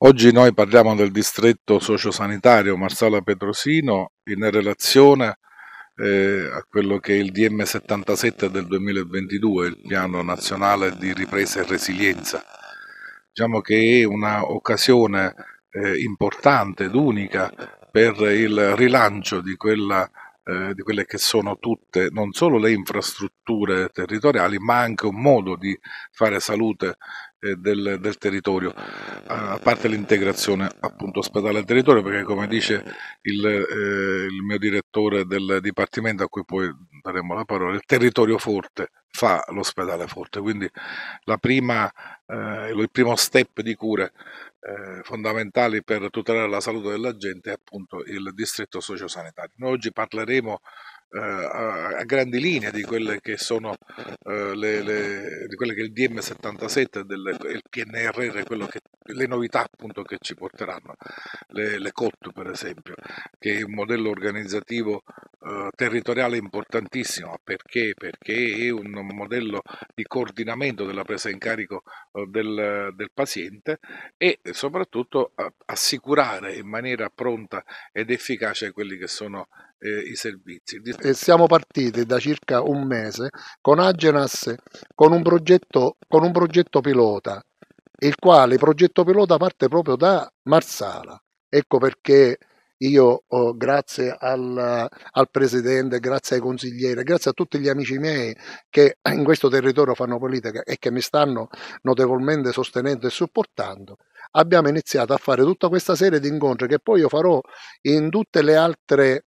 Oggi noi parliamo del distretto sociosanitario Marsala Petrosino in relazione eh, a quello che è il DM 77 del 2022, il piano nazionale di ripresa e resilienza. Diciamo che è un'occasione eh, importante ed unica per il rilancio di quella eh, di quelle che sono tutte, non solo le infrastrutture territoriali, ma anche un modo di fare salute eh, del, del, territorio, a parte l'integrazione appunto ospedale e territorio, perché come dice il, eh, il mio direttore del Dipartimento a cui poi daremmo la parola, il territorio forte fa l'ospedale forte, quindi prima, eh, il primo step di cure eh, fondamentali per tutelare la salute della gente è appunto il distretto sociosanitario. Noi oggi parleremo eh, a, a, grandi linee di quelle che sono eh, le, le, di quelle che il DM77 del, il PNRR, che, le novità appunto che ci porteranno, le, le COT per esempio, che è un modello organizzativo eh, territoriale importantissimo perché? perché? è un modello di coordinamento della presa in carico eh, del, del, paziente e soprattutto eh, assicurare in maniera pronta ed efficace quelli che sono eh, i servizi. E siamo partiti da circa un mese con Agenas con un progetto, con un progetto pilota, il quale il progetto pilota parte proprio da Marsala. Ecco perché io, oh, grazie al, al, presidente, grazie ai consiglieri, grazie a tutti gli amici miei che in questo territorio fanno politica e che mi stanno notevolmente sostenendo e supportando, abbiamo iniziato a fare tutta questa serie di incontri che poi io farò in tutte le altre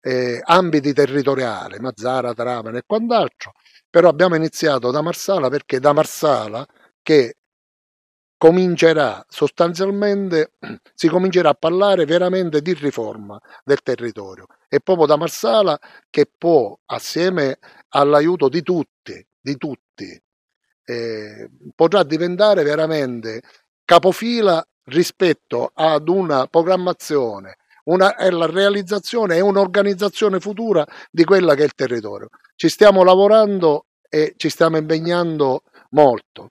eh, ambiti territoriali, Mazzara, Tramane e quant'altro, però abbiamo iniziato da Marsala perché da Marsala che comincerà sostanzialmente, si comincerà a parlare veramente di riforma del territorio. È proprio da Marsala che può, assieme all'aiuto di tutti, di tutti eh, potrà diventare veramente capofila rispetto ad una programmazione, una, è la realizzazione e un'organizzazione futura di quella che è il territorio. Ci stiamo lavorando e ci stiamo impegnando molto.